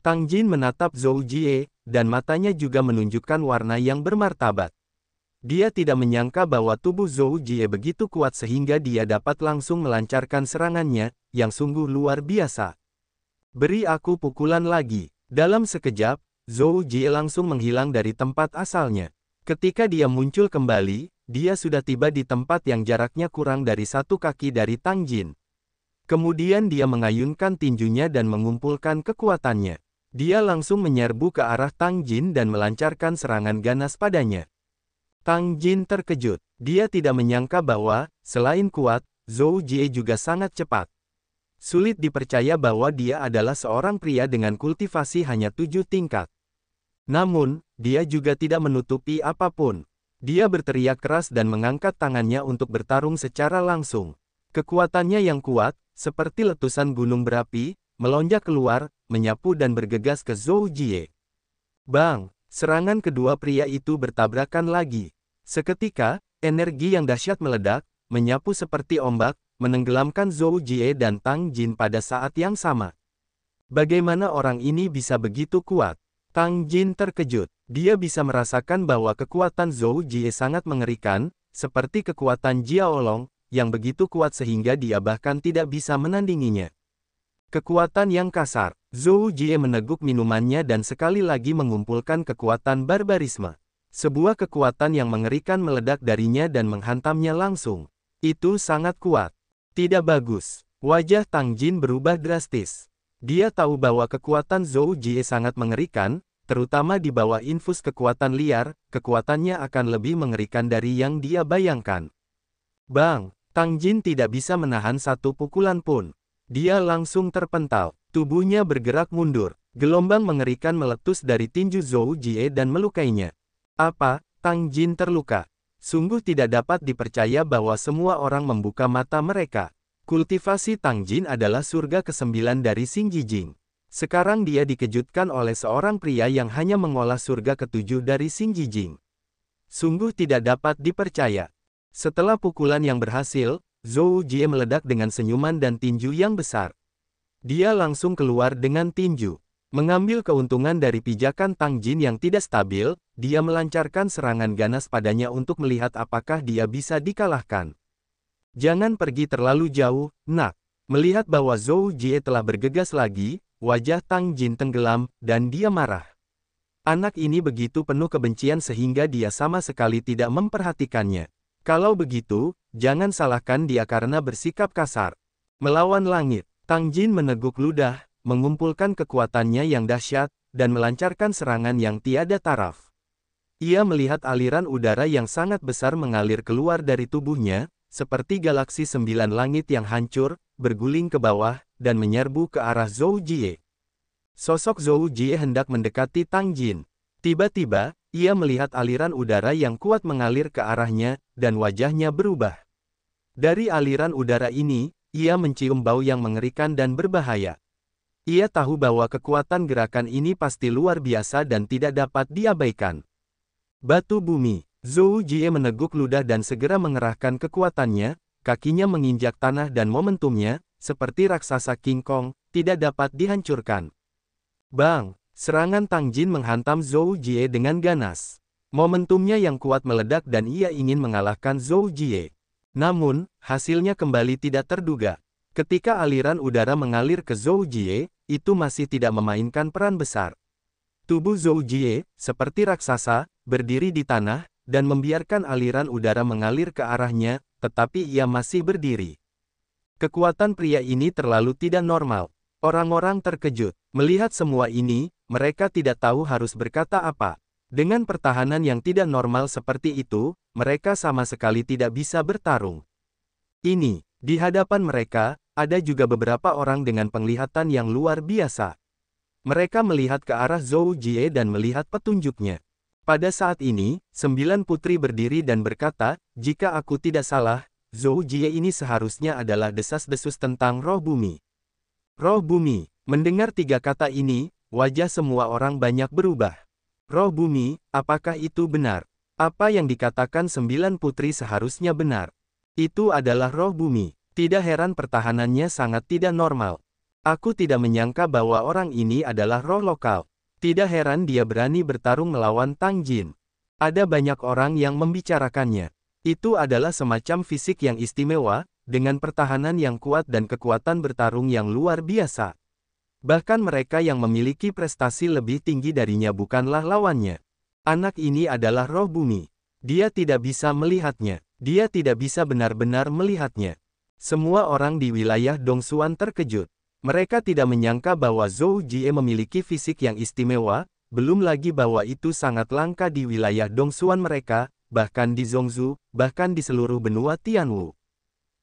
Tang Jin menatap Zhou Jie, dan matanya juga menunjukkan warna yang bermartabat. Dia tidak menyangka bahwa tubuh Zhou Jie begitu kuat sehingga dia dapat langsung melancarkan serangannya, yang sungguh luar biasa. Beri aku pukulan lagi. Dalam sekejap, Zhou Jie langsung menghilang dari tempat asalnya. Ketika dia muncul kembali, dia sudah tiba di tempat yang jaraknya kurang dari satu kaki dari Tang Jin. Kemudian dia mengayunkan tinjunya dan mengumpulkan kekuatannya. Dia langsung menyerbu ke arah Tang Jin dan melancarkan serangan ganas padanya. Tang Jin terkejut. Dia tidak menyangka bahwa, selain kuat, Zhou Jie juga sangat cepat. Sulit dipercaya bahwa dia adalah seorang pria dengan kultivasi hanya tujuh tingkat. Namun, dia juga tidak menutupi apapun. Dia berteriak keras dan mengangkat tangannya untuk bertarung secara langsung. Kekuatannya yang kuat, seperti letusan gunung berapi, melonjak keluar, menyapu dan bergegas ke Zhou Jie. Bang, serangan kedua pria itu bertabrakan lagi. Seketika, energi yang dahsyat meledak, menyapu seperti ombak, menenggelamkan Zhou Jie dan Tang Jin pada saat yang sama. Bagaimana orang ini bisa begitu kuat? Tang Jin terkejut. Dia bisa merasakan bahwa kekuatan Zhou Jie sangat mengerikan, seperti kekuatan Jiaolong, yang begitu kuat sehingga dia bahkan tidak bisa menandinginya. Kekuatan yang kasar, Zhou Jie meneguk minumannya dan sekali lagi mengumpulkan kekuatan barbarisme. Sebuah kekuatan yang mengerikan meledak darinya dan menghantamnya langsung. Itu sangat kuat. Tidak bagus. Wajah Tang Jin berubah drastis. Dia tahu bahwa kekuatan Zhou Jie sangat mengerikan, terutama di bawah infus kekuatan liar, kekuatannya akan lebih mengerikan dari yang dia bayangkan. Bang, Tang Jin tidak bisa menahan satu pukulan pun. Dia langsung terpental, tubuhnya bergerak mundur, gelombang mengerikan meletus dari tinju Zhou Jie dan melukainya. Apa, Tang Jin terluka? Sungguh tidak dapat dipercaya bahwa semua orang membuka mata mereka. Kultivasi Tang Jin adalah surga kesembilan dari Xing Jijing. Sekarang dia dikejutkan oleh seorang pria yang hanya mengolah surga ketujuh dari Xing Jijing. Sungguh tidak dapat dipercaya. Setelah pukulan yang berhasil, Zhou Jie meledak dengan senyuman dan tinju yang besar. Dia langsung keluar dengan tinju. Mengambil keuntungan dari pijakan Tang Jin yang tidak stabil, dia melancarkan serangan ganas padanya untuk melihat apakah dia bisa dikalahkan. Jangan pergi terlalu jauh, nak. Melihat bahwa Zhou Jie telah bergegas lagi, wajah Tang Jin tenggelam, dan dia marah. Anak ini begitu penuh kebencian sehingga dia sama sekali tidak memperhatikannya. Kalau begitu, jangan salahkan dia karena bersikap kasar. Melawan langit, Tang Jin meneguk ludah, mengumpulkan kekuatannya yang dahsyat, dan melancarkan serangan yang tiada taraf. Ia melihat aliran udara yang sangat besar mengalir keluar dari tubuhnya, seperti galaksi sembilan langit yang hancur, berguling ke bawah, dan menyerbu ke arah Zhou Jie. Sosok Zhou Jie hendak mendekati Tang Jin. Tiba-tiba, ia melihat aliran udara yang kuat mengalir ke arahnya, dan wajahnya berubah. Dari aliran udara ini, ia mencium bau yang mengerikan dan berbahaya. Ia tahu bahwa kekuatan gerakan ini pasti luar biasa dan tidak dapat diabaikan. Batu bumi, Zhou Jie meneguk ludah dan segera mengerahkan kekuatannya, kakinya menginjak tanah dan momentumnya, seperti raksasa King Kong, tidak dapat dihancurkan. Bang, Serangan Tang Jin menghantam Zhou Jie dengan ganas. Momentumnya yang kuat meledak dan ia ingin mengalahkan Zhou Jie. Namun, hasilnya kembali tidak terduga. Ketika aliran udara mengalir ke Zhou Jie, itu masih tidak memainkan peran besar. Tubuh Zhou Jie, seperti raksasa, berdiri di tanah, dan membiarkan aliran udara mengalir ke arahnya, tetapi ia masih berdiri. Kekuatan pria ini terlalu tidak normal. Orang-orang terkejut. Melihat semua ini, mereka tidak tahu harus berkata apa. Dengan pertahanan yang tidak normal seperti itu, mereka sama sekali tidak bisa bertarung. Ini, di hadapan mereka, ada juga beberapa orang dengan penglihatan yang luar biasa. Mereka melihat ke arah Zhou Jie dan melihat petunjuknya. Pada saat ini, sembilan putri berdiri dan berkata, jika aku tidak salah, Zhou Jie ini seharusnya adalah desas-desus tentang roh bumi. Roh bumi, mendengar tiga kata ini, wajah semua orang banyak berubah. Roh bumi, apakah itu benar? Apa yang dikatakan sembilan putri seharusnya benar. Itu adalah roh bumi. Tidak heran pertahanannya sangat tidak normal. Aku tidak menyangka bahwa orang ini adalah roh lokal. Tidak heran dia berani bertarung melawan Tang Jin. Ada banyak orang yang membicarakannya. Itu adalah semacam fisik yang istimewa, dengan pertahanan yang kuat dan kekuatan bertarung yang luar biasa. Bahkan mereka yang memiliki prestasi lebih tinggi darinya bukanlah lawannya. Anak ini adalah roh bumi. Dia tidak bisa melihatnya. Dia tidak bisa benar-benar melihatnya. Semua orang di wilayah Dongsuan terkejut. Mereka tidak menyangka bahwa Zhou Jie memiliki fisik yang istimewa, belum lagi bahwa itu sangat langka di wilayah Dongsuan mereka, bahkan di Zhongzhu, bahkan di seluruh benua Tianwu.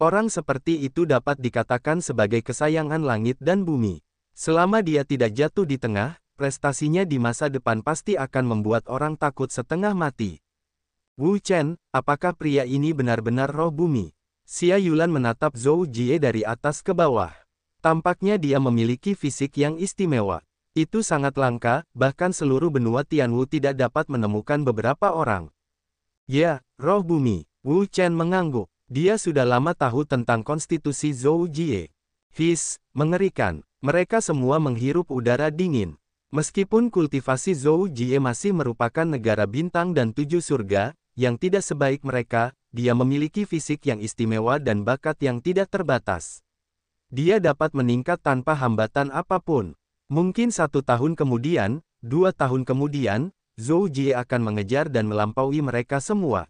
Orang seperti itu dapat dikatakan sebagai kesayangan langit dan bumi. Selama dia tidak jatuh di tengah, prestasinya di masa depan pasti akan membuat orang takut setengah mati. Wu Chen, apakah pria ini benar-benar roh bumi? Xia Yulan menatap Zhou Jie dari atas ke bawah. Tampaknya dia memiliki fisik yang istimewa. Itu sangat langka, bahkan seluruh benua Tianwu tidak dapat menemukan beberapa orang. Ya, roh bumi, Wu Chen mengangguk. Dia sudah lama tahu tentang konstitusi Zhou Jie. His, mengerikan. Mereka semua menghirup udara dingin. Meskipun kultivasi Zhou Jie masih merupakan negara bintang dan tujuh surga, yang tidak sebaik mereka, dia memiliki fisik yang istimewa dan bakat yang tidak terbatas. Dia dapat meningkat tanpa hambatan apapun. Mungkin satu tahun kemudian, dua tahun kemudian, Zhou Jie akan mengejar dan melampaui mereka semua.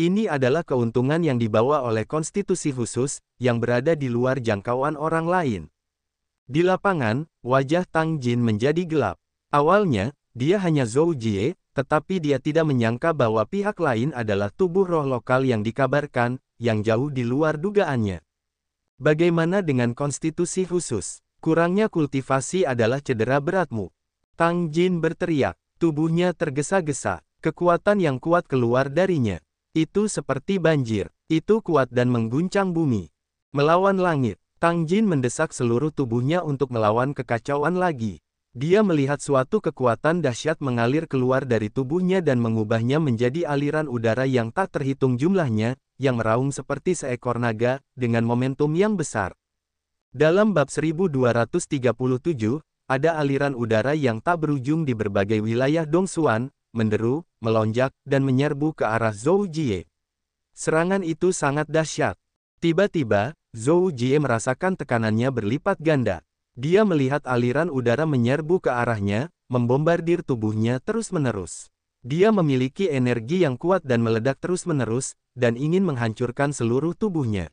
Ini adalah keuntungan yang dibawa oleh konstitusi khusus, yang berada di luar jangkauan orang lain. Di lapangan, wajah Tang Jin menjadi gelap. Awalnya, dia hanya Zhou Jie, tetapi dia tidak menyangka bahwa pihak lain adalah tubuh roh lokal yang dikabarkan, yang jauh di luar dugaannya. Bagaimana dengan konstitusi khusus? Kurangnya kultivasi adalah cedera beratmu. Tang Jin berteriak, tubuhnya tergesa-gesa, kekuatan yang kuat keluar darinya. Itu seperti banjir, itu kuat dan mengguncang bumi. Melawan langit, Tang Jin mendesak seluruh tubuhnya untuk melawan kekacauan lagi. Dia melihat suatu kekuatan dahsyat mengalir keluar dari tubuhnya dan mengubahnya menjadi aliran udara yang tak terhitung jumlahnya, yang meraung seperti seekor naga, dengan momentum yang besar. Dalam bab 1237, ada aliran udara yang tak berujung di berbagai wilayah Dongsuan, menderu, melonjak, dan menyerbu ke arah Zhou Jie. Serangan itu sangat dahsyat. Tiba-tiba, Zhou Jie merasakan tekanannya berlipat ganda. Dia melihat aliran udara menyerbu ke arahnya, membombardir tubuhnya terus-menerus. Dia memiliki energi yang kuat dan meledak terus-menerus, dan ingin menghancurkan seluruh tubuhnya.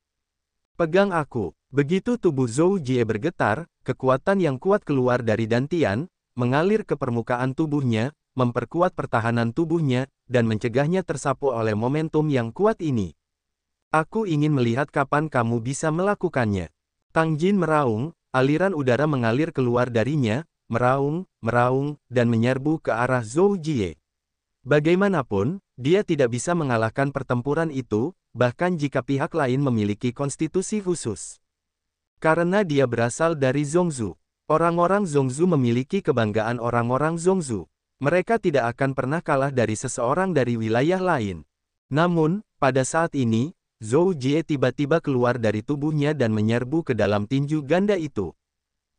Pegang aku. Begitu tubuh Zhou Jie bergetar, kekuatan yang kuat keluar dari dantian, mengalir ke permukaan tubuhnya, memperkuat pertahanan tubuhnya, dan mencegahnya tersapu oleh momentum yang kuat ini. Aku ingin melihat kapan kamu bisa melakukannya. Tang Jin meraung, aliran udara mengalir keluar darinya, meraung, meraung, dan menyerbu ke arah Zhou Jie. Bagaimanapun, dia tidak bisa mengalahkan pertempuran itu, bahkan jika pihak lain memiliki konstitusi khusus. Karena dia berasal dari Zongzu. Orang-orang Zongzu memiliki kebanggaan orang-orang Zongzu. Mereka tidak akan pernah kalah dari seseorang dari wilayah lain. Namun, pada saat ini, Zhou Jie tiba-tiba keluar dari tubuhnya dan menyerbu ke dalam tinju ganda itu.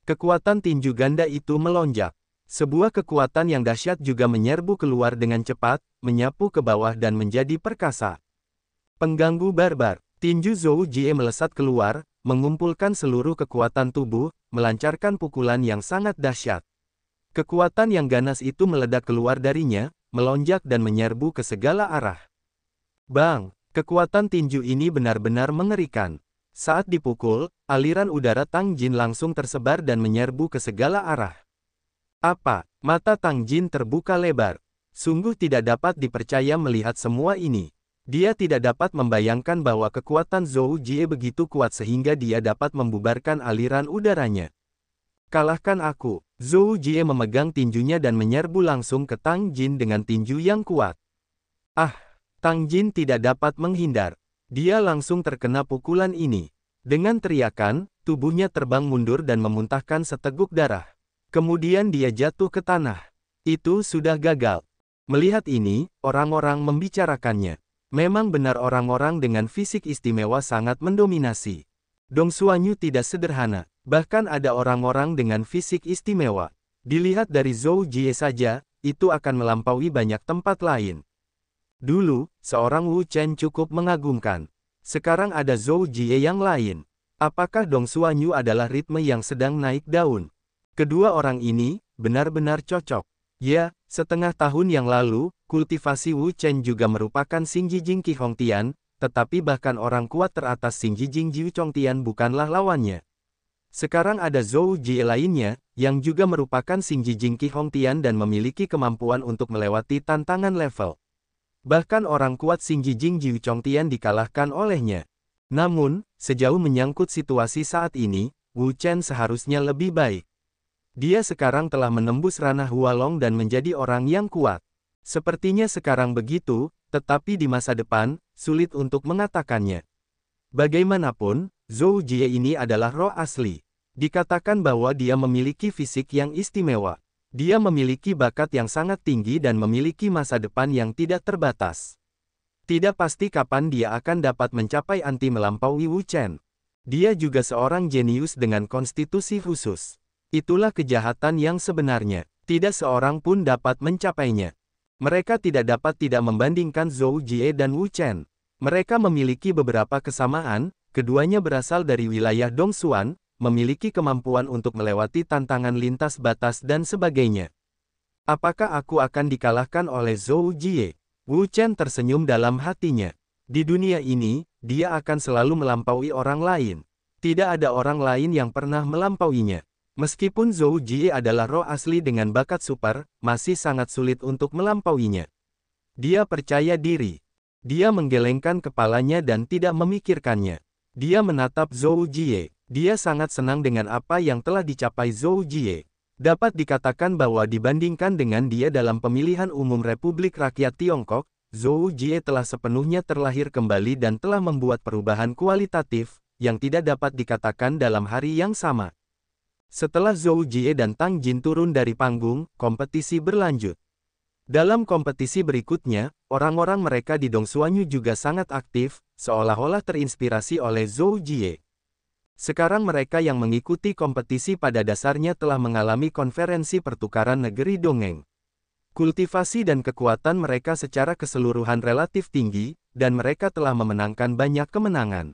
Kekuatan tinju ganda itu melonjak. Sebuah kekuatan yang dahsyat juga menyerbu keluar dengan cepat, menyapu ke bawah dan menjadi perkasa. Pengganggu barbar, tinju Zhou Jie melesat keluar, mengumpulkan seluruh kekuatan tubuh, melancarkan pukulan yang sangat dahsyat. Kekuatan yang ganas itu meledak keluar darinya, melonjak dan menyerbu ke segala arah. Bang, Kekuatan tinju ini benar-benar mengerikan. Saat dipukul, aliran udara Tang Jin langsung tersebar dan menyerbu ke segala arah. Apa? Mata Tang Jin terbuka lebar. Sungguh tidak dapat dipercaya melihat semua ini. Dia tidak dapat membayangkan bahwa kekuatan Zhou Jie begitu kuat sehingga dia dapat membubarkan aliran udaranya. Kalahkan aku. Zhou Jie memegang tinjunya dan menyerbu langsung ke Tang Jin dengan tinju yang kuat. Ah, Tang Jin tidak dapat menghindar. Dia langsung terkena pukulan ini. Dengan teriakan, tubuhnya terbang mundur dan memuntahkan seteguk darah. Kemudian dia jatuh ke tanah. Itu sudah gagal. Melihat ini, orang-orang membicarakannya. Memang benar orang-orang dengan fisik istimewa sangat mendominasi. Dong Suanyu tidak sederhana. Bahkan ada orang-orang dengan fisik istimewa. Dilihat dari Zhou Jie saja, itu akan melampaui banyak tempat lain. Dulu, seorang Wu Chen cukup mengagumkan. Sekarang ada Zhou Jie yang lain. Apakah Dong Suanyu adalah ritme yang sedang naik daun? Kedua orang ini, benar-benar cocok. Ya, setengah tahun yang lalu, kultivasi Wu Chen juga merupakan Ji Jing Qi Hong Tian, tetapi bahkan orang kuat teratas Ji Jing Jiu Chong Tian bukanlah lawannya. Sekarang ada Zhou Jie lainnya, yang juga merupakan Ji Jing Qi Hong Tian dan memiliki kemampuan untuk melewati tantangan level. Bahkan orang kuat Xing Jijing Jiu Chongtian dikalahkan olehnya. Namun, sejauh menyangkut situasi saat ini, Wu Chen seharusnya lebih baik. Dia sekarang telah menembus ranah Hualong dan menjadi orang yang kuat. Sepertinya sekarang begitu, tetapi di masa depan, sulit untuk mengatakannya. Bagaimanapun, Zhou Jie ini adalah roh asli. Dikatakan bahwa dia memiliki fisik yang istimewa. Dia memiliki bakat yang sangat tinggi dan memiliki masa depan yang tidak terbatas. Tidak pasti kapan dia akan dapat mencapai anti melampaui Wu Chen. Dia juga seorang jenius dengan konstitusi khusus. Itulah kejahatan yang sebenarnya. Tidak seorang pun dapat mencapainya. Mereka tidak dapat tidak membandingkan Zhou Jie dan Wu Chen. Mereka memiliki beberapa kesamaan, keduanya berasal dari wilayah Dongsuan, memiliki kemampuan untuk melewati tantangan lintas batas dan sebagainya. Apakah aku akan dikalahkan oleh Zhou Jie? Wu Chen tersenyum dalam hatinya. Di dunia ini, dia akan selalu melampaui orang lain. Tidak ada orang lain yang pernah melampauinya. Meskipun Zhou Jie adalah roh asli dengan bakat super, masih sangat sulit untuk melampauinya. Dia percaya diri. Dia menggelengkan kepalanya dan tidak memikirkannya. Dia menatap Zhou Jie. Dia sangat senang dengan apa yang telah dicapai Zhou Jie. Dapat dikatakan bahwa dibandingkan dengan dia dalam pemilihan umum Republik Rakyat Tiongkok, Zhou Jie telah sepenuhnya terlahir kembali dan telah membuat perubahan kualitatif, yang tidak dapat dikatakan dalam hari yang sama. Setelah Zhou Jie dan Tang Jin turun dari panggung, kompetisi berlanjut. Dalam kompetisi berikutnya, orang-orang mereka di Dongsuanyu juga sangat aktif, seolah-olah terinspirasi oleh Zhou Jie. Sekarang mereka yang mengikuti kompetisi pada dasarnya telah mengalami konferensi pertukaran negeri dongeng. Kultivasi dan kekuatan mereka secara keseluruhan relatif tinggi, dan mereka telah memenangkan banyak kemenangan.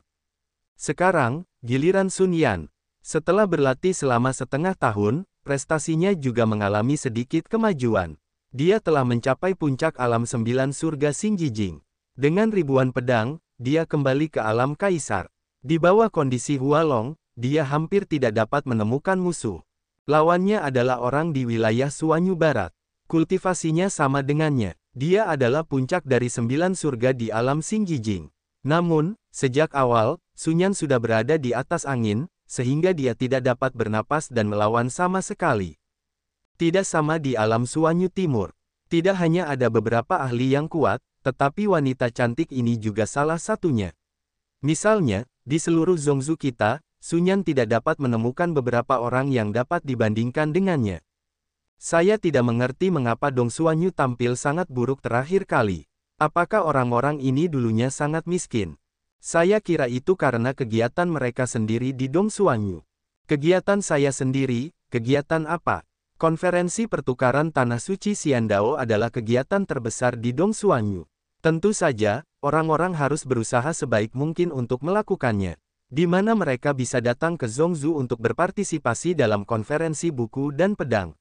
Sekarang, giliran Sun Yan. Setelah berlatih selama setengah tahun, prestasinya juga mengalami sedikit kemajuan. Dia telah mencapai puncak alam sembilan surga Xinjijing. Dengan ribuan pedang, dia kembali ke alam kaisar. Di bawah kondisi Hualong, dia hampir tidak dapat menemukan musuh. Lawannya adalah orang di wilayah Suanyu Barat. Kultivasinya sama dengannya. Dia adalah puncak dari sembilan surga di alam Singjijing. Namun, sejak awal, Sunyan sudah berada di atas angin, sehingga dia tidak dapat bernapas dan melawan sama sekali. Tidak sama di alam Suanyu Timur. Tidak hanya ada beberapa ahli yang kuat, tetapi wanita cantik ini juga salah satunya. Misalnya, di seluruh Zongzu kita, Sunyan tidak dapat menemukan beberapa orang yang dapat dibandingkan dengannya. Saya tidak mengerti mengapa Dong Suanyu tampil sangat buruk terakhir kali. Apakah orang-orang ini dulunya sangat miskin? Saya kira itu karena kegiatan mereka sendiri di Dong Suanyu. Kegiatan saya sendiri, kegiatan apa? Konferensi pertukaran Tanah Suci Siandao adalah kegiatan terbesar di Dong Suanyu. Tentu saja, orang-orang harus berusaha sebaik mungkin untuk melakukannya. Di mana mereka bisa datang ke Zongzu untuk berpartisipasi dalam konferensi buku dan pedang.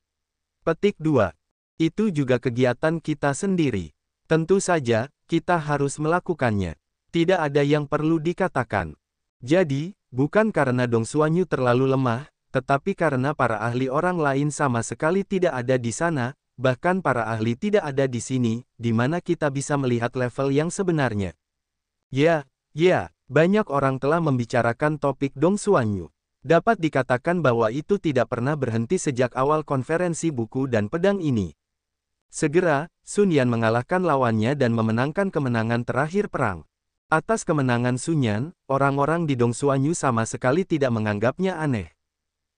Petik 2. Itu juga kegiatan kita sendiri. Tentu saja, kita harus melakukannya. Tidak ada yang perlu dikatakan. Jadi, bukan karena Dong Suanyu terlalu lemah, tetapi karena para ahli orang lain sama sekali tidak ada di sana, bahkan para ahli tidak ada di sini, di mana kita bisa melihat level yang sebenarnya. Ya, ya, banyak orang telah membicarakan topik Dong Xuanyu. Dapat dikatakan bahwa itu tidak pernah berhenti sejak awal konferensi buku dan pedang ini. Segera, Sun Yan mengalahkan lawannya dan memenangkan kemenangan terakhir perang. Atas kemenangan Sun Yan, orang-orang di Dong Dongsuanyu sama sekali tidak menganggapnya aneh.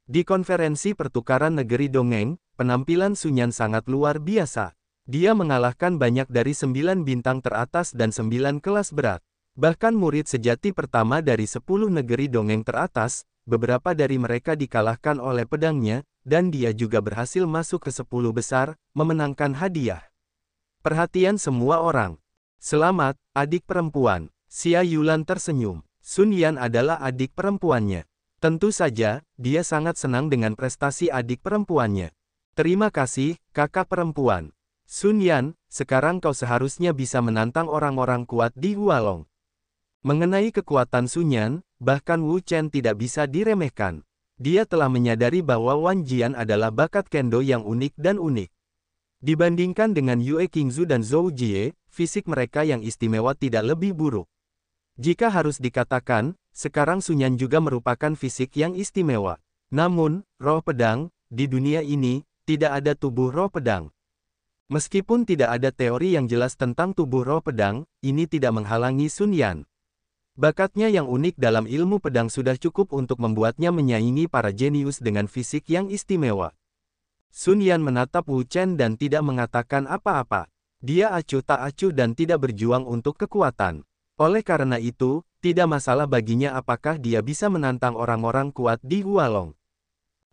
Di konferensi pertukaran negeri Dongeng, Penampilan Sunyan sangat luar biasa. Dia mengalahkan banyak dari sembilan bintang teratas dan sembilan kelas berat. Bahkan murid sejati pertama dari sepuluh negeri dongeng teratas, beberapa dari mereka dikalahkan oleh pedangnya, dan dia juga berhasil masuk ke sepuluh besar, memenangkan hadiah. Perhatian semua orang. Selamat, adik perempuan. Xia Yulan tersenyum. Sun Yan adalah adik perempuannya. Tentu saja, dia sangat senang dengan prestasi adik perempuannya. Terima kasih, kakak perempuan. Sun Yan, sekarang kau seharusnya bisa menantang orang-orang kuat di Hualong. Mengenai kekuatan Sun Yan, bahkan Wu Chen tidak bisa diremehkan. Dia telah menyadari bahwa Wan Jian adalah bakat kendo yang unik dan unik. Dibandingkan dengan Yue Qingzu dan Zhou Jie, fisik mereka yang istimewa tidak lebih buruk. Jika harus dikatakan, sekarang Yan juga merupakan fisik yang istimewa. Namun, roh pedang, di dunia ini, tidak ada tubuh roh pedang. Meskipun tidak ada teori yang jelas tentang tubuh roh pedang, ini tidak menghalangi Sun Yan. Bakatnya yang unik dalam ilmu pedang sudah cukup untuk membuatnya menyaingi para jenius dengan fisik yang istimewa. Sun Yan menatap Wu Chen dan tidak mengatakan apa-apa. Dia acuh tak acuh dan tidak berjuang untuk kekuatan. Oleh karena itu, tidak masalah baginya apakah dia bisa menantang orang-orang kuat di Hualong.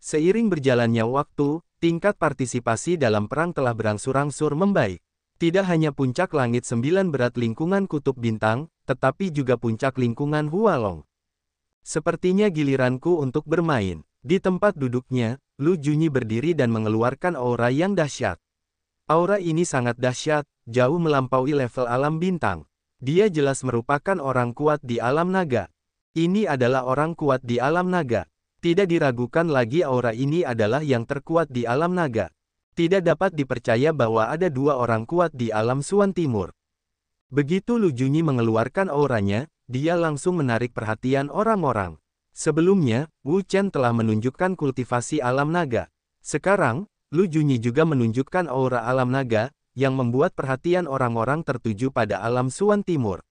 Seiring berjalannya waktu, tingkat partisipasi dalam perang telah berangsur-angsur membaik. Tidak hanya puncak langit sembilan berat lingkungan kutub bintang, tetapi juga puncak lingkungan Hualong. Sepertinya giliranku untuk bermain. Di tempat duduknya, Lu Junyi berdiri dan mengeluarkan aura yang dahsyat. Aura ini sangat dahsyat, jauh melampaui level alam bintang. Dia jelas merupakan orang kuat di alam naga. Ini adalah orang kuat di alam naga. Tidak diragukan lagi aura ini adalah yang terkuat di alam naga. Tidak dapat dipercaya bahwa ada dua orang kuat di alam Suan Timur. Begitu Lu Junyi mengeluarkan auranya, dia langsung menarik perhatian orang-orang. Sebelumnya, Wu Chen telah menunjukkan kultivasi alam naga. Sekarang, Lu Junyi juga menunjukkan aura alam naga, yang membuat perhatian orang-orang tertuju pada alam Suan Timur.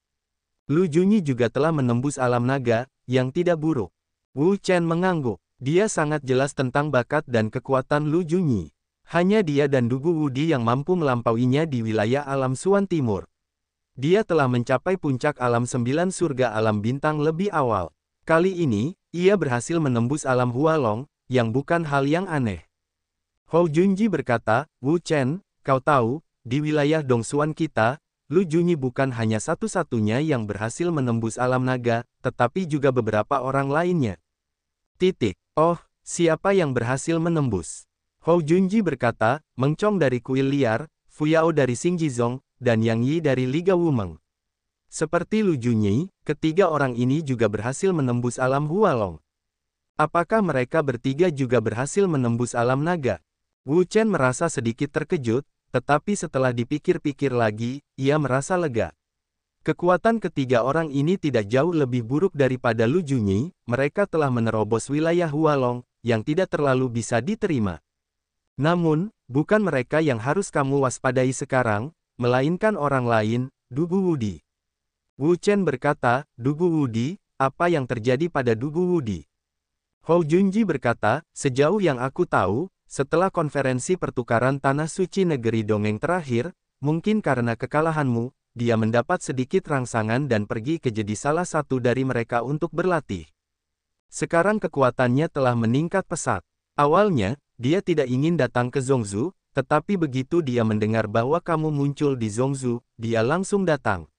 Lu Junyi juga telah menembus alam naga, yang tidak buruk. Wu Chen mengangguk. Dia sangat jelas tentang bakat dan kekuatan Lu Junyi. Hanya dia dan Dugu Wudi yang mampu melampauinya di wilayah alam Suan Timur. Dia telah mencapai puncak alam sembilan surga alam bintang lebih awal. Kali ini, ia berhasil menembus alam Hualong, yang bukan hal yang aneh. Hou Junji berkata, Wu Chen, kau tahu, di wilayah Dongsuan kita, Lu Junyi bukan hanya satu-satunya yang berhasil menembus alam naga, tetapi juga beberapa orang lainnya. Titik. Oh, siapa yang berhasil menembus? Hou Junji berkata, Mengcong dari kuil liar, Fuyao dari Xingjizong, dan Yang Yi dari Liga Wumeng. Seperti Lu Junyi, ketiga orang ini juga berhasil menembus alam Hualong. Apakah mereka bertiga juga berhasil menembus alam naga? Wu Chen merasa sedikit terkejut, tetapi setelah dipikir-pikir lagi, ia merasa lega. Kekuatan ketiga orang ini tidak jauh lebih buruk daripada Lu Junyi, mereka telah menerobos wilayah Hualong, yang tidak terlalu bisa diterima. Namun, bukan mereka yang harus kamu waspadai sekarang, melainkan orang lain, Dugu Wudi. Wu Chen berkata, Dugu Wudi, apa yang terjadi pada Dugu Wudi? Hou Junji berkata, sejauh yang aku tahu, setelah konferensi pertukaran tanah suci negeri dongeng terakhir, mungkin karena kekalahanmu, dia mendapat sedikit rangsangan dan pergi ke jadi salah satu dari mereka untuk berlatih. Sekarang kekuatannya telah meningkat pesat. Awalnya, dia tidak ingin datang ke Zongzu, tetapi begitu dia mendengar bahwa kamu muncul di Zongzu, dia langsung datang.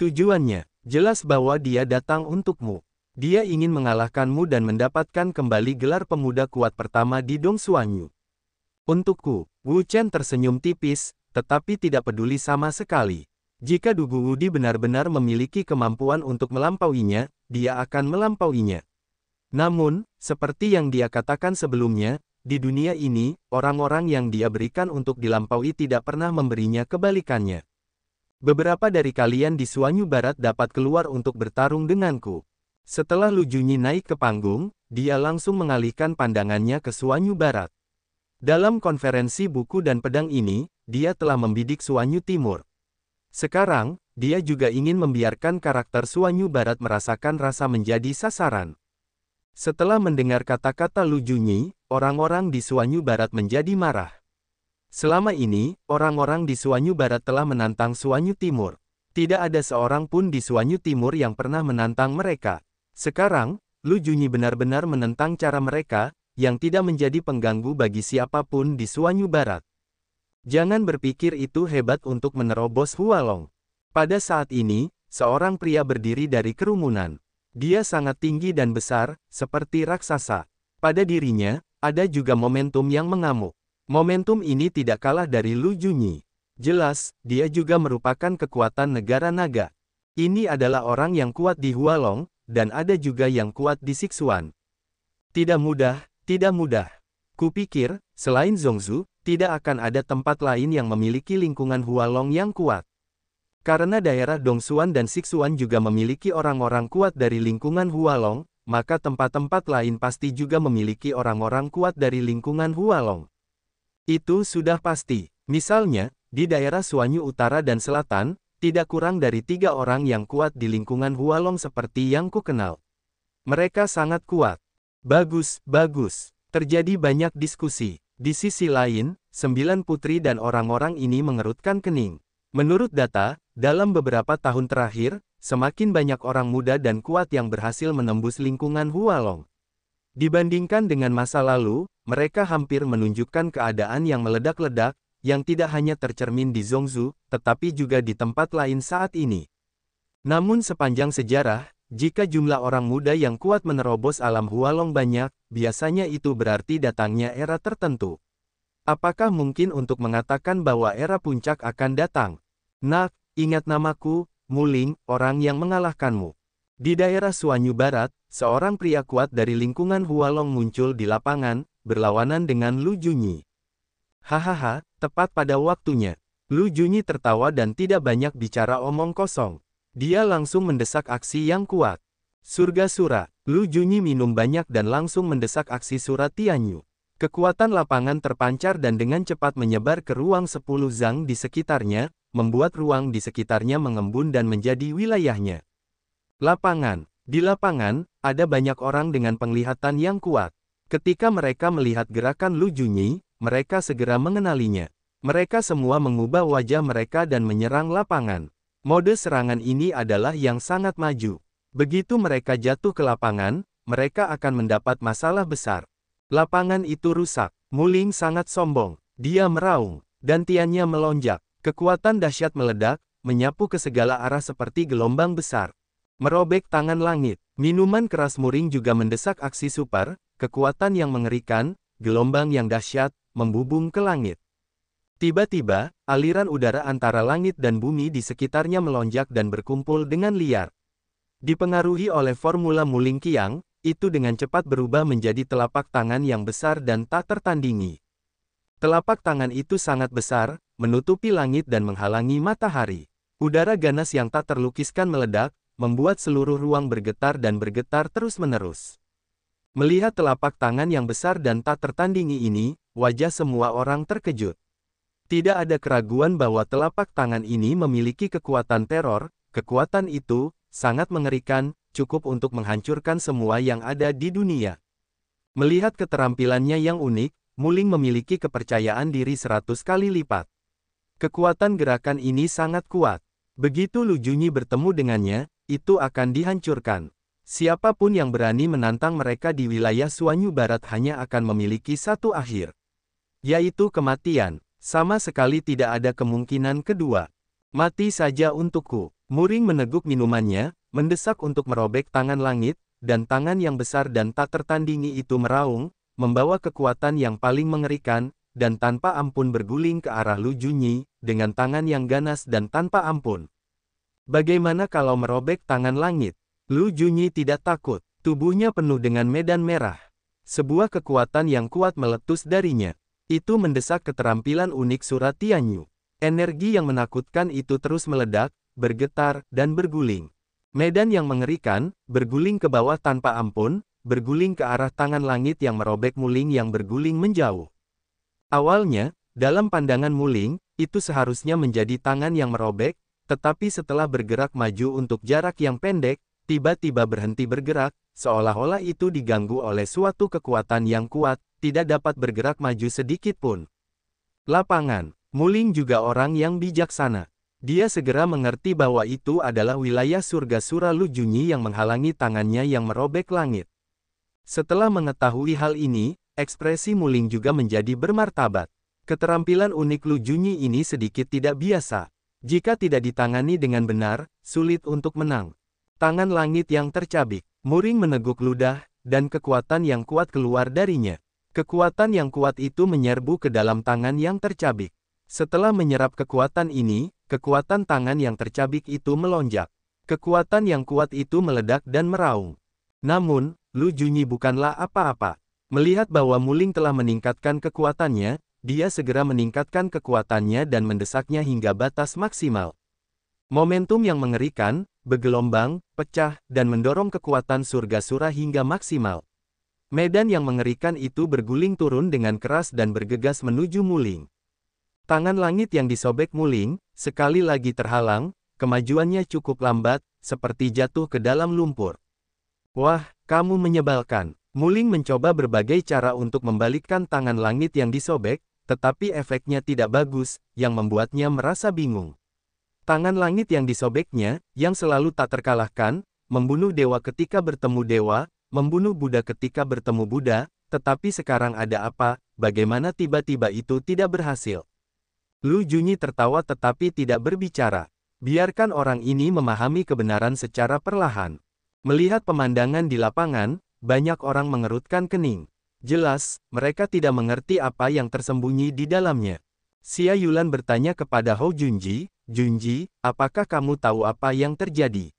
Tujuannya, jelas bahwa dia datang untukmu. Dia ingin mengalahkanmu dan mendapatkan kembali gelar pemuda kuat pertama di Dong Suanyu. Untukku, Wu Chen tersenyum tipis, tetapi tidak peduli sama sekali. Jika Dugu Wudi benar-benar memiliki kemampuan untuk melampauinya, dia akan melampauinya. Namun, seperti yang dia katakan sebelumnya, di dunia ini, orang-orang yang dia berikan untuk dilampaui tidak pernah memberinya kebalikannya. Beberapa dari kalian di Suanyu Barat dapat keluar untuk bertarung denganku. Setelah Lu Junyi naik ke panggung, dia langsung mengalihkan pandangannya ke Suanyu Barat. Dalam konferensi buku dan pedang ini, dia telah membidik Suanyu Timur. Sekarang, dia juga ingin membiarkan karakter Suanyu Barat merasakan rasa menjadi sasaran. Setelah mendengar kata-kata Lu Junyi, orang-orang di Suanyu Barat menjadi marah. Selama ini, orang-orang di Suanyu Barat telah menantang Suanyu Timur. Tidak ada seorang pun di Suanyu Timur yang pernah menantang mereka. Sekarang, Lu Junyi benar-benar menentang cara mereka, yang tidak menjadi pengganggu bagi siapapun di Suanyu Barat. Jangan berpikir itu hebat untuk menerobos Hualong. Pada saat ini, seorang pria berdiri dari kerumunan. Dia sangat tinggi dan besar, seperti raksasa. Pada dirinya, ada juga momentum yang mengamuk. Momentum ini tidak kalah dari Lu Junyi. Jelas, dia juga merupakan kekuatan negara naga. Ini adalah orang yang kuat di Hualong, dan ada juga yang kuat di Sixuan. Tidak mudah, tidak mudah. Kupikir, selain Zongzu, tidak akan ada tempat lain yang memiliki lingkungan Hualong yang kuat. Karena daerah Dongsuan dan Sixuan juga memiliki orang-orang kuat dari lingkungan Hualong, maka tempat-tempat lain pasti juga memiliki orang-orang kuat dari lingkungan Hualong. Itu sudah pasti. Misalnya, di daerah Suanyu Utara dan Selatan, tidak kurang dari tiga orang yang kuat di lingkungan Hualong seperti yang kukenal. Mereka sangat kuat. Bagus, bagus. Terjadi banyak diskusi. Di sisi lain, sembilan putri dan orang-orang ini mengerutkan kening. Menurut data, dalam beberapa tahun terakhir, semakin banyak orang muda dan kuat yang berhasil menembus lingkungan Hualong. Dibandingkan dengan masa lalu, mereka hampir menunjukkan keadaan yang meledak-ledak, yang tidak hanya tercermin di Zhongzhu, tetapi juga di tempat lain saat ini. Namun sepanjang sejarah, jika jumlah orang muda yang kuat menerobos alam Hualong banyak, biasanya itu berarti datangnya era tertentu. Apakah mungkin untuk mengatakan bahwa era puncak akan datang? Nak, ingat namaku, Muling, orang yang mengalahkanmu. Di daerah Suanyu Barat, seorang pria kuat dari lingkungan Hualong muncul di lapangan, berlawanan dengan Lu Junyi. Hahaha, tepat pada waktunya. Lu Junyi tertawa dan tidak banyak bicara omong kosong. Dia langsung mendesak aksi yang kuat. Surga Sura, Lu Junyi minum banyak dan langsung mendesak aksi Sura Tianyu. Kekuatan lapangan terpancar dan dengan cepat menyebar ke ruang 10 zhang di sekitarnya, membuat ruang di sekitarnya mengembun dan menjadi wilayahnya. Lapangan. Di lapangan, ada banyak orang dengan penglihatan yang kuat. Ketika mereka melihat gerakan Lu Junyi, mereka segera mengenalinya. Mereka semua mengubah wajah mereka dan menyerang lapangan. Mode serangan ini adalah yang sangat maju. Begitu mereka jatuh ke lapangan, mereka akan mendapat masalah besar. Lapangan itu rusak. Muling sangat sombong. Dia meraung. Dan tiannya melonjak. Kekuatan dahsyat meledak, menyapu ke segala arah seperti gelombang besar. Merobek tangan langit. Minuman keras Muring juga mendesak aksi super, kekuatan yang mengerikan, gelombang yang dahsyat, membubung ke langit. Tiba-tiba, aliran udara antara langit dan bumi di sekitarnya melonjak dan berkumpul dengan liar. Dipengaruhi oleh formula muling kiang, itu dengan cepat berubah menjadi telapak tangan yang besar dan tak tertandingi. Telapak tangan itu sangat besar, menutupi langit dan menghalangi matahari. Udara ganas yang tak terlukiskan meledak, membuat seluruh ruang bergetar dan bergetar terus-menerus. Melihat telapak tangan yang besar dan tak tertandingi ini, wajah semua orang terkejut. Tidak ada keraguan bahwa telapak tangan ini memiliki kekuatan teror, kekuatan itu, sangat mengerikan, cukup untuk menghancurkan semua yang ada di dunia. Melihat keterampilannya yang unik, Muling memiliki kepercayaan diri seratus kali lipat. Kekuatan gerakan ini sangat kuat. Begitu Lu Lujunyi bertemu dengannya, itu akan dihancurkan. Siapapun yang berani menantang mereka di wilayah Suanyu Barat hanya akan memiliki satu akhir, yaitu kematian. Sama sekali tidak ada kemungkinan kedua. Mati saja untukku. Muring meneguk minumannya, mendesak untuk merobek tangan langit, dan tangan yang besar dan tak tertandingi itu meraung, membawa kekuatan yang paling mengerikan, dan tanpa ampun berguling ke arah Lu Junyi, dengan tangan yang ganas dan tanpa ampun. Bagaimana kalau merobek tangan langit? Lu Junyi tidak takut, tubuhnya penuh dengan medan merah. Sebuah kekuatan yang kuat meletus darinya. Itu mendesak keterampilan unik surat Tianyu. Energi yang menakutkan itu terus meledak, bergetar, dan berguling. Medan yang mengerikan, berguling ke bawah tanpa ampun, berguling ke arah tangan langit yang merobek Muling yang berguling menjauh. Awalnya, dalam pandangan Muling, itu seharusnya menjadi tangan yang merobek, tetapi setelah bergerak maju untuk jarak yang pendek, tiba-tiba berhenti bergerak, seolah-olah itu diganggu oleh suatu kekuatan yang kuat, tidak dapat bergerak maju sedikit pun. Lapangan, Muling juga orang yang bijaksana. Dia segera mengerti bahwa itu adalah wilayah surga sura Lu Junyi yang menghalangi tangannya yang merobek langit. Setelah mengetahui hal ini, ekspresi Muling juga menjadi bermartabat. Keterampilan unik Lu Junyi ini sedikit tidak biasa. Jika tidak ditangani dengan benar, sulit untuk menang. Tangan langit yang tercabik, Muring meneguk ludah, dan kekuatan yang kuat keluar darinya. Kekuatan yang kuat itu menyerbu ke dalam tangan yang tercabik. Setelah menyerap kekuatan ini, kekuatan tangan yang tercabik itu melonjak. Kekuatan yang kuat itu meledak dan meraung. Namun, Lu Junyi bukanlah apa-apa. Melihat bahwa Muling telah meningkatkan kekuatannya, dia segera meningkatkan kekuatannya dan mendesaknya hingga batas maksimal. Momentum yang mengerikan, bergelombang, pecah, dan mendorong kekuatan surga surah hingga maksimal. Medan yang mengerikan itu berguling turun dengan keras dan bergegas menuju Muling. Tangan langit yang disobek Muling, sekali lagi terhalang, kemajuannya cukup lambat, seperti jatuh ke dalam lumpur. Wah, kamu menyebalkan. Muling mencoba berbagai cara untuk membalikkan tangan langit yang disobek, tetapi efeknya tidak bagus, yang membuatnya merasa bingung. Tangan langit yang disobeknya, yang selalu tak terkalahkan, membunuh dewa ketika bertemu dewa, membunuh Buddha ketika bertemu Buddha, tetapi sekarang ada apa, bagaimana tiba-tiba itu tidak berhasil. Lu Junyi tertawa tetapi tidak berbicara. Biarkan orang ini memahami kebenaran secara perlahan. Melihat pemandangan di lapangan, banyak orang mengerutkan kening. Jelas, mereka tidak mengerti apa yang tersembunyi di dalamnya. Xia Yulan bertanya kepada Hou Junji, Junji, apakah kamu tahu apa yang terjadi?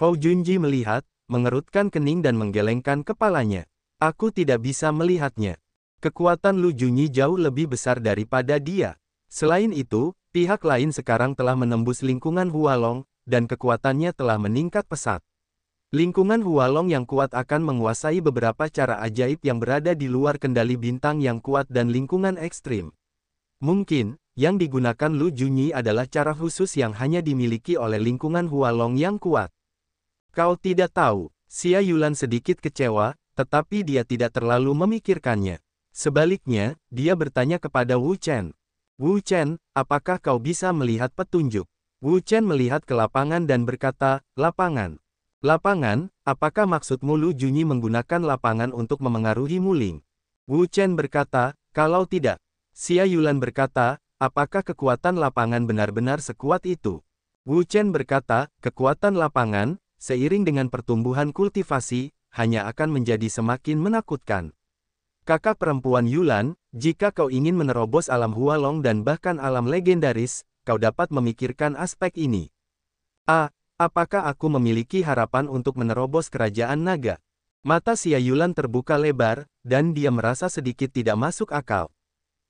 Hou Junji melihat, mengerutkan kening dan menggelengkan kepalanya. Aku tidak bisa melihatnya. Kekuatan Lu Junyi jauh lebih besar daripada dia. Selain itu, pihak lain sekarang telah menembus lingkungan Hualong, dan kekuatannya telah meningkat pesat. Lingkungan Hualong yang kuat akan menguasai beberapa cara ajaib yang berada di luar kendali bintang yang kuat dan lingkungan ekstrim. Mungkin, yang digunakan Lu Junyi adalah cara khusus yang hanya dimiliki oleh lingkungan Hualong yang kuat. Kau tidak tahu, Xia Yulan sedikit kecewa, tetapi dia tidak terlalu memikirkannya. Sebaliknya, dia bertanya kepada Wu Chen. Wu Chen, apakah kau bisa melihat petunjuk? Wu Chen melihat ke lapangan dan berkata, lapangan. Lapangan, apakah maksudmu Lu Junyi menggunakan lapangan untuk memengaruhi Muling? Wu Chen berkata, kalau tidak, Xia Yulan berkata, apakah kekuatan lapangan benar-benar sekuat itu? Wu Chen berkata, kekuatan lapangan, seiring dengan pertumbuhan kultivasi, hanya akan menjadi semakin menakutkan. Kakak perempuan Yulan, jika kau ingin menerobos alam Hualong dan bahkan alam legendaris, kau dapat memikirkan aspek ini. A. Apakah aku memiliki harapan untuk menerobos kerajaan naga? Mata Xia Yulan terbuka lebar, dan dia merasa sedikit tidak masuk akal.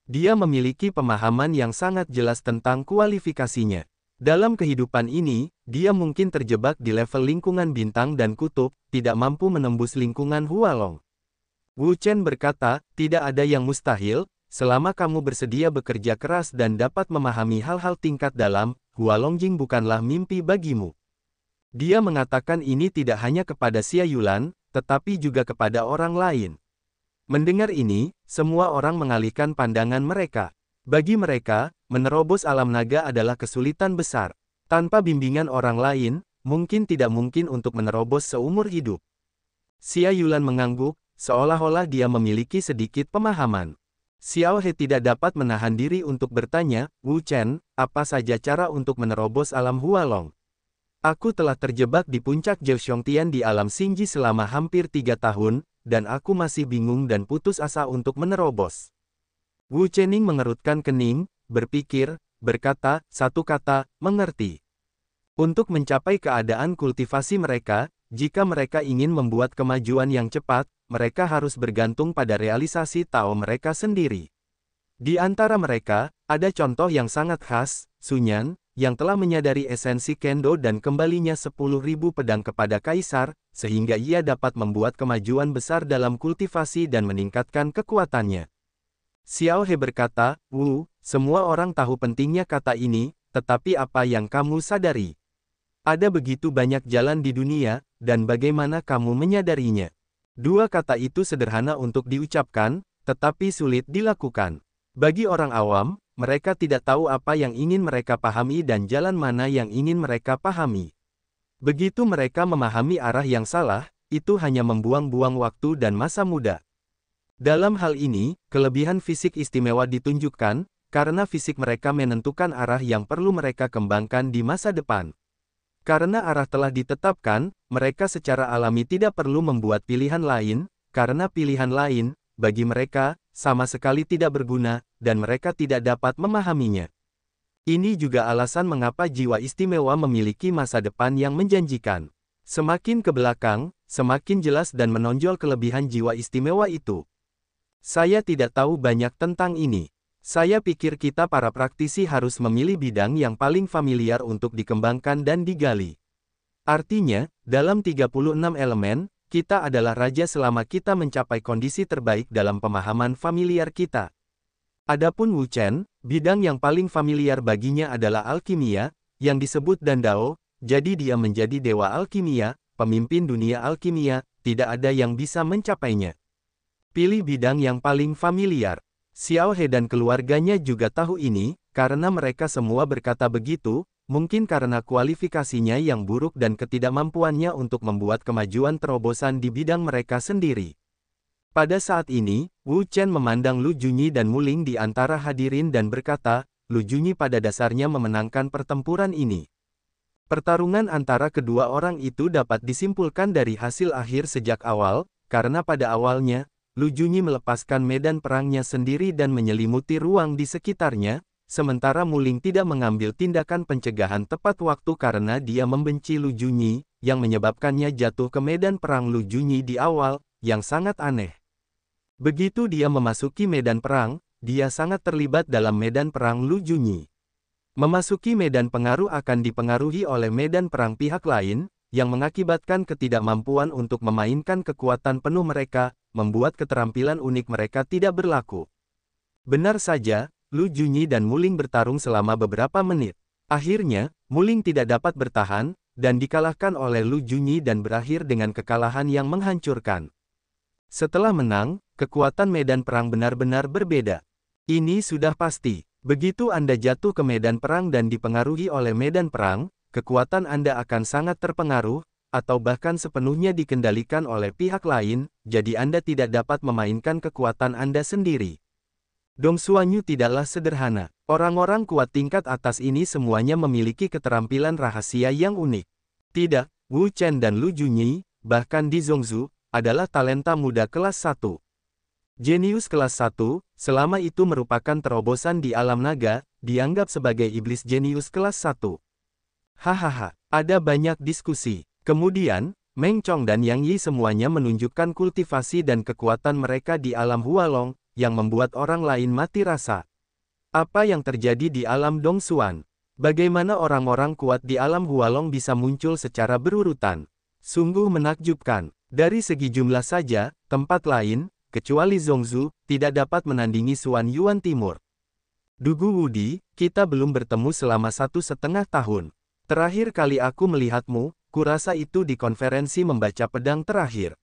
Dia memiliki pemahaman yang sangat jelas tentang kualifikasinya. Dalam kehidupan ini, dia mungkin terjebak di level lingkungan bintang dan kutub, tidak mampu menembus lingkungan Hualong. Wu Chen berkata, tidak ada yang mustahil, selama kamu bersedia bekerja keras dan dapat memahami hal-hal tingkat dalam, Hualongjing bukanlah mimpi bagimu. Dia mengatakan ini tidak hanya kepada Xia Yulan, tetapi juga kepada orang lain. Mendengar ini, semua orang mengalihkan pandangan mereka. Bagi mereka, menerobos alam naga adalah kesulitan besar. Tanpa bimbingan orang lain, mungkin tidak mungkin untuk menerobos seumur hidup. Xia Yulan mengangguk, seolah-olah dia memiliki sedikit pemahaman. Xiao He tidak dapat menahan diri untuk bertanya, Wu Chen, apa saja cara untuk menerobos alam Hualong? Aku telah terjebak di puncak Jiu Tian di alam Xingji selama hampir tiga tahun, dan aku masih bingung dan putus asa untuk menerobos. Wu Chening mengerutkan kening, berpikir, berkata, satu kata, mengerti. Untuk mencapai keadaan kultivasi mereka, jika mereka ingin membuat kemajuan yang cepat, mereka harus bergantung pada realisasi Tao mereka sendiri. Di antara mereka, ada contoh yang sangat khas, Sunyan, yang telah menyadari esensi Kendo dan kembalinya ribu pedang kepada Kaisar, sehingga ia dapat membuat kemajuan besar dalam kultivasi dan meningkatkan kekuatannya. Xiao He berkata, Wu, semua orang tahu pentingnya kata ini, tetapi apa yang kamu sadari? Ada begitu banyak jalan di dunia, dan bagaimana kamu menyadarinya? Dua kata itu sederhana untuk diucapkan, tetapi sulit dilakukan. Bagi orang awam, mereka tidak tahu apa yang ingin mereka pahami dan jalan mana yang ingin mereka pahami. Begitu mereka memahami arah yang salah, itu hanya membuang-buang waktu dan masa muda. Dalam hal ini, kelebihan fisik istimewa ditunjukkan, karena fisik mereka menentukan arah yang perlu mereka kembangkan di masa depan. Karena arah telah ditetapkan, mereka secara alami tidak perlu membuat pilihan lain, karena pilihan lain bagi mereka, sama sekali tidak berguna, dan mereka tidak dapat memahaminya. Ini juga alasan mengapa jiwa istimewa memiliki masa depan yang menjanjikan. Semakin ke belakang, semakin jelas dan menonjol kelebihan jiwa istimewa itu. Saya tidak tahu banyak tentang ini. Saya pikir kita para praktisi harus memilih bidang yang paling familiar untuk dikembangkan dan digali. Artinya, dalam 36 elemen, kita adalah raja selama kita mencapai kondisi terbaik dalam pemahaman familiar kita. Adapun Wu Chen, bidang yang paling familiar baginya adalah alkimia, yang disebut Dandao, jadi dia menjadi dewa alkimia, pemimpin dunia alkimia, tidak ada yang bisa mencapainya. Pilih bidang yang paling familiar. Xiao He dan keluarganya juga tahu ini, karena mereka semua berkata begitu, Mungkin karena kualifikasinya yang buruk dan ketidakmampuannya untuk membuat kemajuan terobosan di bidang mereka sendiri. Pada saat ini, Wu Chen memandang Lu Junyi dan Muling di antara hadirin dan berkata, Lu Junyi pada dasarnya memenangkan pertempuran ini. Pertarungan antara kedua orang itu dapat disimpulkan dari hasil akhir sejak awal, karena pada awalnya, Lu Junyi melepaskan medan perangnya sendiri dan menyelimuti ruang di sekitarnya, Sementara Muling tidak mengambil tindakan pencegahan tepat waktu karena dia membenci Lu Junyi, yang menyebabkannya jatuh ke medan perang Lu Junyi di awal, yang sangat aneh. Begitu dia memasuki medan perang, dia sangat terlibat dalam medan perang Lu Junyi. Memasuki medan pengaruh akan dipengaruhi oleh medan perang pihak lain, yang mengakibatkan ketidakmampuan untuk memainkan kekuatan penuh mereka, membuat keterampilan unik mereka tidak berlaku. Benar saja, Lu Junyi dan Muling bertarung selama beberapa menit. Akhirnya, Muling tidak dapat bertahan, dan dikalahkan oleh Lu Junyi dan berakhir dengan kekalahan yang menghancurkan. Setelah menang, kekuatan medan perang benar-benar berbeda. Ini sudah pasti. Begitu Anda jatuh ke medan perang dan dipengaruhi oleh medan perang, kekuatan Anda akan sangat terpengaruh, atau bahkan sepenuhnya dikendalikan oleh pihak lain, jadi Anda tidak dapat memainkan kekuatan Anda sendiri. Dong Suanyu tidaklah sederhana. Orang-orang kuat tingkat atas ini semuanya memiliki keterampilan rahasia yang unik. Tidak, Wu Chen dan Lu Junyi, bahkan di Zongzu, adalah talenta muda kelas 1. Jenius kelas 1, selama itu merupakan terobosan di alam naga, dianggap sebagai iblis jenius kelas 1. Hahaha, ada banyak diskusi. Kemudian, Meng Chong dan Yang Yi semuanya menunjukkan kultivasi dan kekuatan mereka di alam Hualong, yang membuat orang lain mati rasa. Apa yang terjadi di alam Dongsuan? Bagaimana orang-orang kuat di alam Hualong bisa muncul secara berurutan? Sungguh menakjubkan. Dari segi jumlah saja, tempat lain, kecuali Zongzu, tidak dapat menandingi Suan Yuan Timur. Dugu Wudi, kita belum bertemu selama satu setengah tahun. Terakhir kali aku melihatmu, kurasa itu di konferensi membaca pedang terakhir.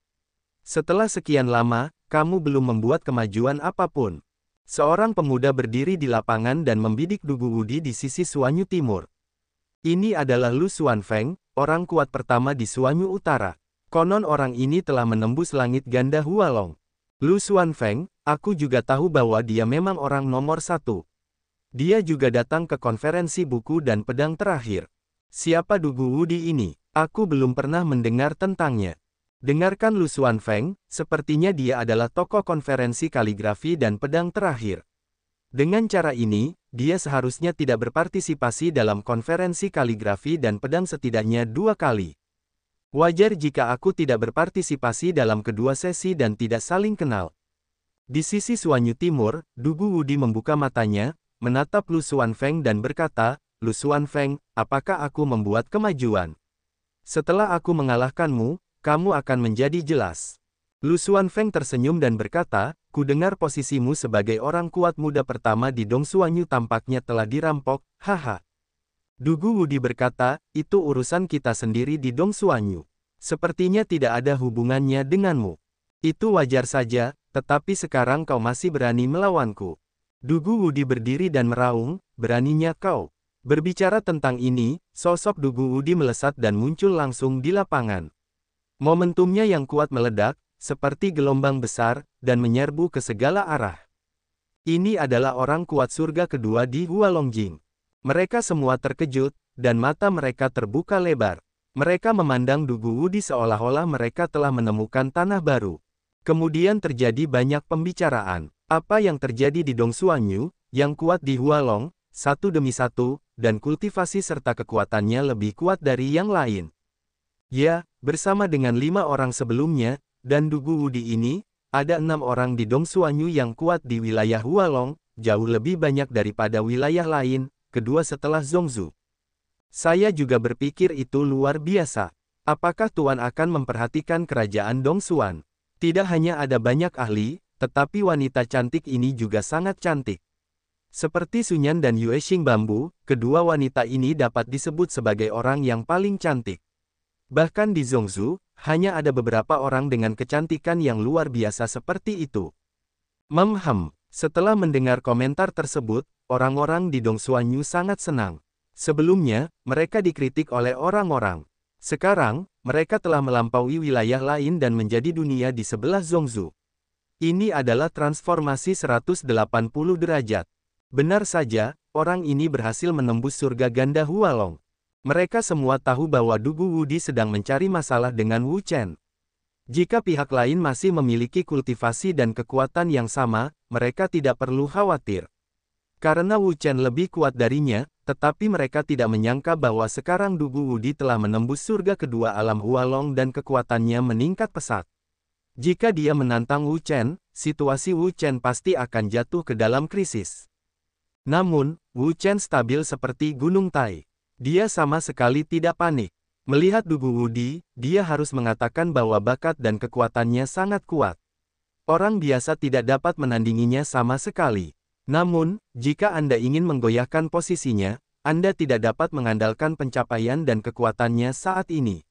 Setelah sekian lama, kamu belum membuat kemajuan apapun. Seorang pemuda berdiri di lapangan dan membidik Dugu Wudi di sisi Suanyu Timur. Ini adalah Lu Feng, orang kuat pertama di Suanyu Utara. Konon orang ini telah menembus langit ganda Hualong. Lu Feng, aku juga tahu bahwa dia memang orang nomor satu. Dia juga datang ke konferensi buku dan pedang terakhir. Siapa Dugu Wudi ini? Aku belum pernah mendengar tentangnya. Dengarkan Lu Xuan Feng, sepertinya dia adalah tokoh konferensi kaligrafi dan pedang terakhir. Dengan cara ini, dia seharusnya tidak berpartisipasi dalam konferensi kaligrafi dan pedang setidaknya dua kali. Wajar jika aku tidak berpartisipasi dalam kedua sesi dan tidak saling kenal. Di sisi Suanyu Timur, Dugu Wudi membuka matanya, menatap Lu Xuan Feng dan berkata, Lu Xuan Feng, apakah aku membuat kemajuan? Setelah aku mengalahkanmu, kamu akan menjadi jelas. Lu Feng tersenyum dan berkata, ku dengar posisimu sebagai orang kuat muda pertama di Dong Dongsuanyu tampaknya telah dirampok, haha. Dugu Wudi berkata, itu urusan kita sendiri di Dong Dongsuanyu. Sepertinya tidak ada hubungannya denganmu. Itu wajar saja, tetapi sekarang kau masih berani melawanku. Dugu Wudi berdiri dan meraung, beraninya kau. Berbicara tentang ini, sosok Dugu Wudi melesat dan muncul langsung di lapangan. Momentumnya yang kuat meledak, seperti gelombang besar, dan menyerbu ke segala arah. Ini adalah orang kuat surga kedua di Hualongjing. Mereka semua terkejut, dan mata mereka terbuka lebar. Mereka memandang Dugu Wudi seolah-olah mereka telah menemukan tanah baru. Kemudian terjadi banyak pembicaraan. Apa yang terjadi di Dongsuanyu, yang kuat di Hualong, satu demi satu, dan kultivasi serta kekuatannya lebih kuat dari yang lain. Ya, bersama dengan lima orang sebelumnya, dan Dugu Wudi ini, ada enam orang di Dongsuanyu yang kuat di wilayah Hualong, jauh lebih banyak daripada wilayah lain, kedua setelah Zongzu. Saya juga berpikir itu luar biasa. Apakah Tuan akan memperhatikan kerajaan Dongsuan? Tidak hanya ada banyak ahli, tetapi wanita cantik ini juga sangat cantik. Seperti Sunyan dan Yuexing Bambu, kedua wanita ini dapat disebut sebagai orang yang paling cantik. Bahkan di Zhongzhu, hanya ada beberapa orang dengan kecantikan yang luar biasa seperti itu. Memham. setelah mendengar komentar tersebut, orang-orang di Dongsuanyu sangat senang. Sebelumnya, mereka dikritik oleh orang-orang. Sekarang, mereka telah melampaui wilayah lain dan menjadi dunia di sebelah Zhongzhu. Ini adalah transformasi 180 derajat. Benar saja, orang ini berhasil menembus surga ganda Hualong. Mereka semua tahu bahwa Dugu Wudi sedang mencari masalah dengan Wu Chen. Jika pihak lain masih memiliki kultivasi dan kekuatan yang sama, mereka tidak perlu khawatir. Karena Wu Chen lebih kuat darinya, tetapi mereka tidak menyangka bahwa sekarang Dugu Wudi telah menembus surga kedua alam Hualong dan kekuatannya meningkat pesat. Jika dia menantang Wu Chen, situasi Wu Chen pasti akan jatuh ke dalam krisis. Namun, Wu Chen stabil seperti gunung Tai. Dia sama sekali tidak panik. Melihat Dugu Wudi, dia harus mengatakan bahwa bakat dan kekuatannya sangat kuat. Orang biasa tidak dapat menandinginya sama sekali. Namun, jika Anda ingin menggoyahkan posisinya, Anda tidak dapat mengandalkan pencapaian dan kekuatannya saat ini.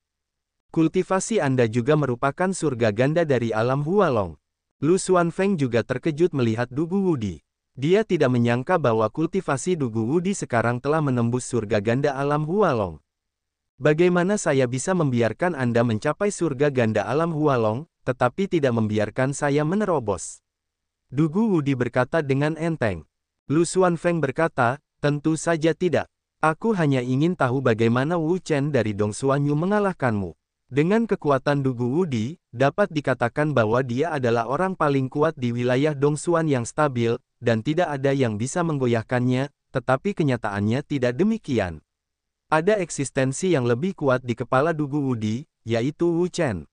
Kultivasi Anda juga merupakan surga ganda dari alam Hualong. Lu Xuanfeng juga terkejut melihat Dugu Wudi. Dia tidak menyangka bahwa kultivasi Dugu Wudi sekarang telah menembus surga ganda alam Hualong. Bagaimana saya bisa membiarkan Anda mencapai surga ganda alam Hualong, tetapi tidak membiarkan saya menerobos? Dugu Wudi berkata dengan enteng. Lu Feng berkata, tentu saja tidak. Aku hanya ingin tahu bagaimana Wu Chen dari Dong Dongsuanyu mengalahkanmu. Dengan kekuatan Dugu Wudi, dapat dikatakan bahwa dia adalah orang paling kuat di wilayah Dong Dongsuan yang stabil, dan tidak ada yang bisa menggoyahkannya, tetapi kenyataannya tidak demikian. Ada eksistensi yang lebih kuat di kepala Dugu Wudi, yaitu Wu Chen.